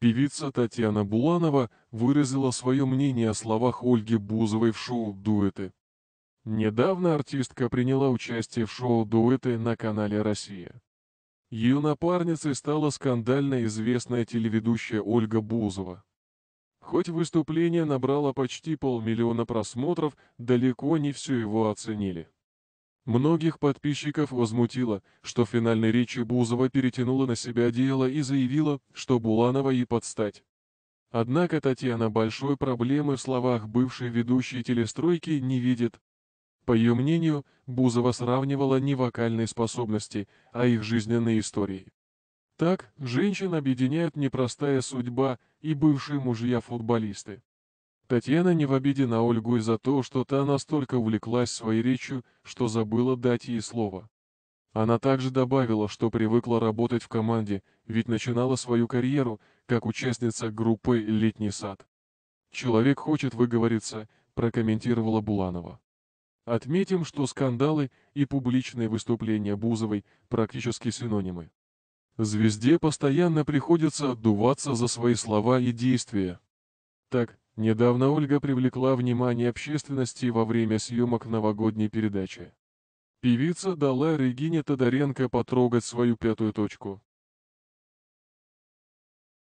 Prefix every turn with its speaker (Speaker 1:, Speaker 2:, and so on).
Speaker 1: Певица Татьяна Буланова выразила свое мнение о словах Ольги Бузовой в шоу «Дуэты». Недавно артистка приняла участие в шоу «Дуэты» на канале «Россия». Ее напарницей стала скандально известная телеведущая Ольга Бузова. Хоть выступление набрало почти полмиллиона просмотров, далеко не все его оценили. Многих подписчиков возмутило, что финальной речи Бузова перетянула на себя одеяло и заявила, что Буланова ей подстать. Однако Татьяна большой проблемы в словах бывшей ведущей телестройки не видит. По ее мнению, Бузова сравнивала не вокальные способности, а их жизненные истории. Так, женщин объединяет непростая судьба и бывшие мужья-футболисты. Татьяна не в обиде на Ольгу из за то, что та настолько увлеклась своей речью, что забыла дать ей слово. Она также добавила, что привыкла работать в команде, ведь начинала свою карьеру, как участница группы «Летний сад». «Человек хочет выговориться», – прокомментировала Буланова. Отметим, что скандалы и публичные выступления Бузовой практически синонимы. Звезде постоянно приходится отдуваться за свои слова и действия. Так, Недавно Ольга привлекла внимание общественности во время съемок новогодней передачи. Певица дала Регине Тодоренко потрогать свою пятую точку.